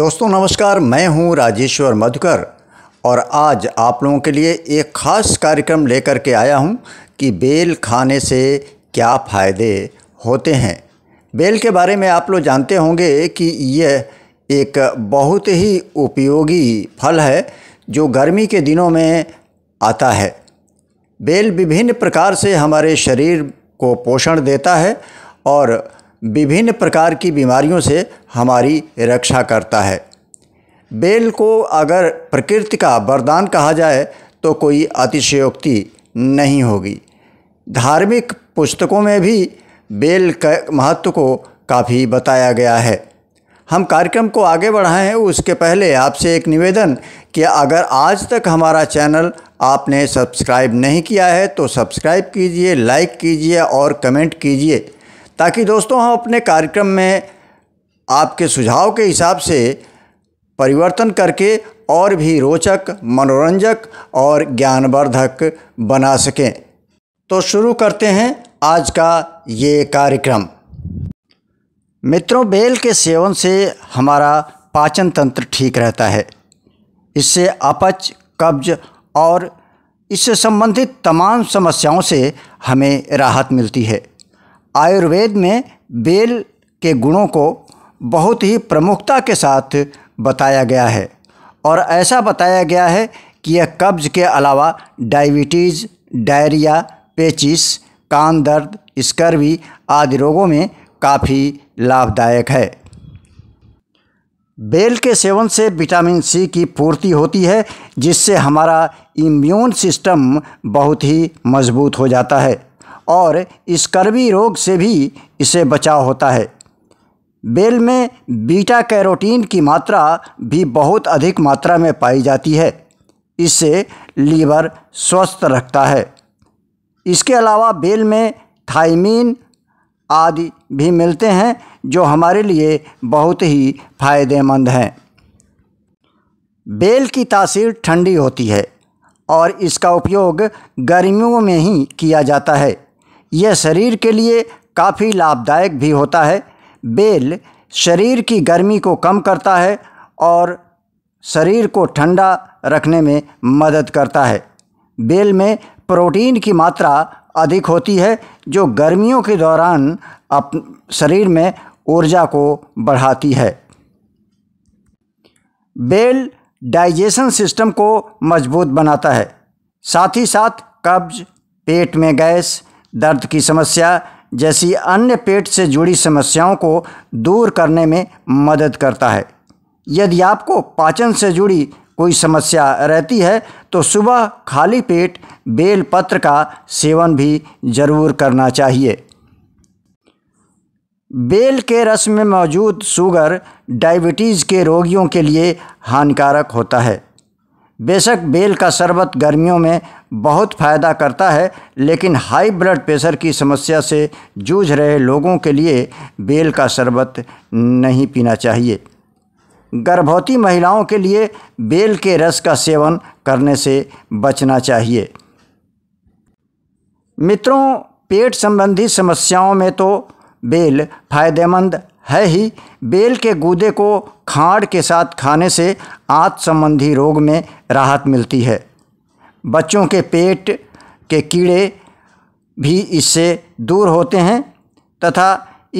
दोस्तों नमस्कार मैं हूं राजेश्वर मधुकर और आज आप लोगों के लिए एक ख़ास कार्यक्रम लेकर के आया हूं कि बेल खाने से क्या फ़ायदे होते हैं बेल के बारे में आप लोग जानते होंगे कि यह एक बहुत ही उपयोगी फल है जो गर्मी के दिनों में आता है बेल विभिन्न प्रकार से हमारे शरीर को पोषण देता है और विभिन्न प्रकार की बीमारियों से हमारी रक्षा करता है बेल को अगर प्रकृति का वरदान कहा जाए तो कोई अतिशयोक्ति नहीं होगी धार्मिक पुस्तकों में भी बेल के महत्व को काफ़ी बताया गया है हम कार्यक्रम को आगे बढ़ाएं उसके पहले आपसे एक निवेदन कि अगर आज तक हमारा चैनल आपने सब्सक्राइब नहीं किया है तो सब्सक्राइब कीजिए लाइक कीजिए और कमेंट कीजिए ताकि दोस्तों हम अपने कार्यक्रम में आपके सुझाव के हिसाब से परिवर्तन करके और भी रोचक मनोरंजक और ज्ञानवर्धक बना सकें तो शुरू करते हैं आज का ये कार्यक्रम मित्रों बेल के सेवन से हमारा पाचन तंत्र ठीक रहता है इससे अपच कब्ज और इससे संबंधित तमाम समस्याओं से हमें राहत मिलती है आयुर्वेद में बेल के गुणों को बहुत ही प्रमुखता के साथ बताया गया है और ऐसा बताया गया है कि यह कब्ज के अलावा डायबिटीज़ डायरिया पेचिस कान दर्द स्कर्वी आदि रोगों में काफ़ी लाभदायक है बेल के सेवन से विटामिन सी की पूर्ति होती है जिससे हमारा इम्यून सिस्टम बहुत ही मजबूत हो जाता है और स्कर्वी रोग से भी इसे बचाव होता है बेल में बीटा कैरोटीन की मात्रा भी बहुत अधिक मात्रा में पाई जाती है इससे लीवर स्वस्थ रखता है इसके अलावा बेल में थाइमीन आदि भी मिलते हैं जो हमारे लिए बहुत ही फ़ायदेमंद हैं बेल की तासीर ठंडी होती है और इसका उपयोग गर्मियों में ही किया जाता है यह शरीर के लिए काफ़ी लाभदायक भी होता है बेल शरीर की गर्मी को कम करता है और शरीर को ठंडा रखने में मदद करता है बेल में प्रोटीन की मात्रा अधिक होती है जो गर्मियों के दौरान अप शरीर में ऊर्जा को बढ़ाती है बेल डाइजेशन सिस्टम को मजबूत बनाता है साथ ही साथ कब्ज पेट में गैस दर्द की समस्या जैसी अन्य पेट से जुड़ी समस्याओं को दूर करने में मदद करता है यदि आपको पाचन से जुड़ी कोई समस्या रहती है तो सुबह खाली पेट बेलपत्र का सेवन भी ज़रूर करना चाहिए बेल के रस में मौजूद शुगर डायबिटीज़ के रोगियों के लिए हानिकारक होता है बेशक बेल का शरबत गर्मियों में बहुत फ़ायदा करता है लेकिन हाई ब्लड प्रेशर की समस्या से जूझ रहे लोगों के लिए बेल का शरबत नहीं पीना चाहिए गर्भवती महिलाओं के लिए बेल के रस का सेवन करने से बचना चाहिए मित्रों पेट संबंधी समस्याओं में तो बेल फायदेमंद है ही बेल के गूदे को खाड़ के साथ खाने से आँत संबंधी रोग में राहत मिलती है बच्चों के पेट के कीड़े भी इससे दूर होते हैं तथा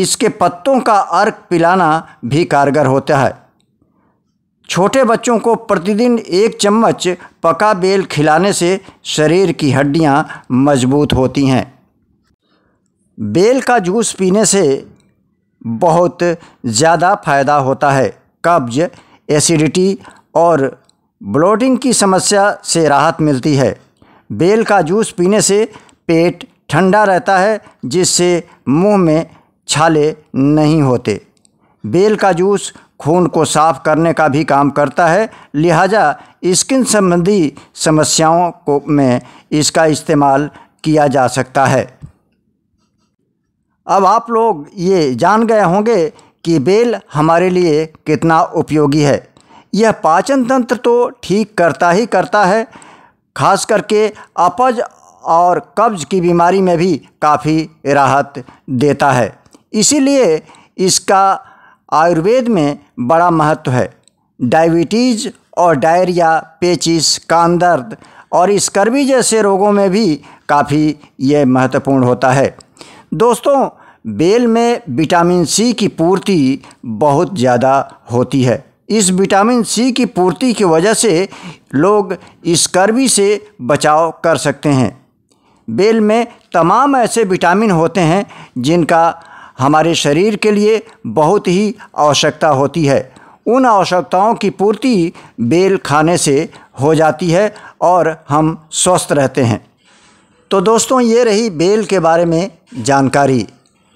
इसके पत्तों का अर्क पिलाना भी कारगर होता है छोटे बच्चों को प्रतिदिन एक चम्मच पका बेल खिलाने से शरीर की हड्डियां मजबूत होती हैं बेल का जूस पीने से बहुत ज़्यादा फायदा होता है कब्ज एसिडिटी और ब्लोटिंग की समस्या से राहत मिलती है बेल का जूस पीने से पेट ठंडा रहता है जिससे मुंह में छाले नहीं होते बेल का जूस खून को साफ करने का भी काम करता है लिहाजा स्किन संबंधी समस्याओं को में इसका इस्तेमाल किया जा सकता है अब आप लोग ये जान गए होंगे कि बेल हमारे लिए कितना उपयोगी है यह पाचन तंत्र तो ठीक करता ही करता है खास करके अपज और कब्ज की बीमारी में भी काफ़ी राहत देता है इसीलिए इसका आयुर्वेद में बड़ा महत्व है डायबिटीज़ और डायरिया पेचिस कान दर्द और स्कर्वी जैसे रोगों में भी काफ़ी यह महत्वपूर्ण होता है दोस्तों बेल में विटामिन सी की पूर्ति बहुत ज़्यादा होती है इस विटामिन सी की पूर्ति की वजह से लोग स्कर्वी से बचाव कर सकते हैं बेल में तमाम ऐसे विटामिन होते हैं जिनका हमारे शरीर के लिए बहुत ही आवश्यकता होती है उन आवश्यकताओं की पूर्ति बेल खाने से हो जाती है और हम स्वस्थ रहते हैं तो दोस्तों ये रही बेल के बारे में जानकारी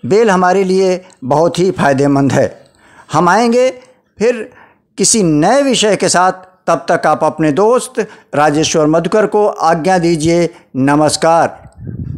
बेल हमारे लिए बहुत ही फ़ायदेमंद है हम आएंगे फिर किसी नए विषय के साथ तब तक आप अपने दोस्त राजेश्वर मधुकर को आज्ञा दीजिए नमस्कार